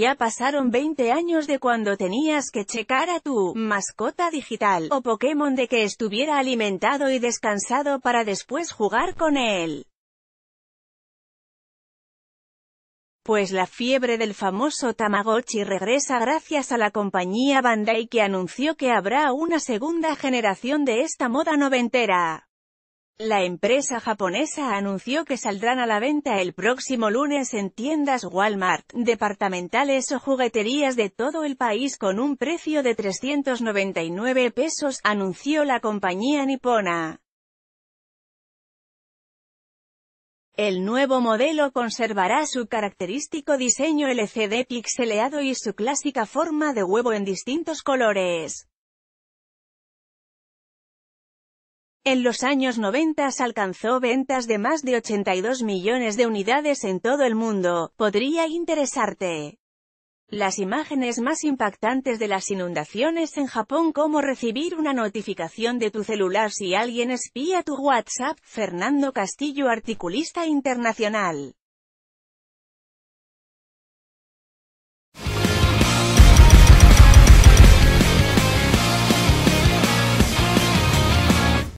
Ya pasaron 20 años de cuando tenías que checar a tu mascota digital o Pokémon de que estuviera alimentado y descansado para después jugar con él. pues la fiebre del famoso Tamagotchi regresa gracias a la compañía Bandai que anunció que habrá una segunda generación de esta moda noventera. La empresa japonesa anunció que saldrán a la venta el próximo lunes en tiendas Walmart, departamentales o jugueterías de todo el país con un precio de 399 pesos, anunció la compañía nipona. El nuevo modelo conservará su característico diseño LCD pixeleado y su clásica forma de huevo en distintos colores. En los años 90 alcanzó ventas de más de 82 millones de unidades en todo el mundo. Podría interesarte. Las imágenes más impactantes de las inundaciones en Japón Cómo recibir una notificación de tu celular si alguien espía tu WhatsApp. Fernando Castillo articulista internacional.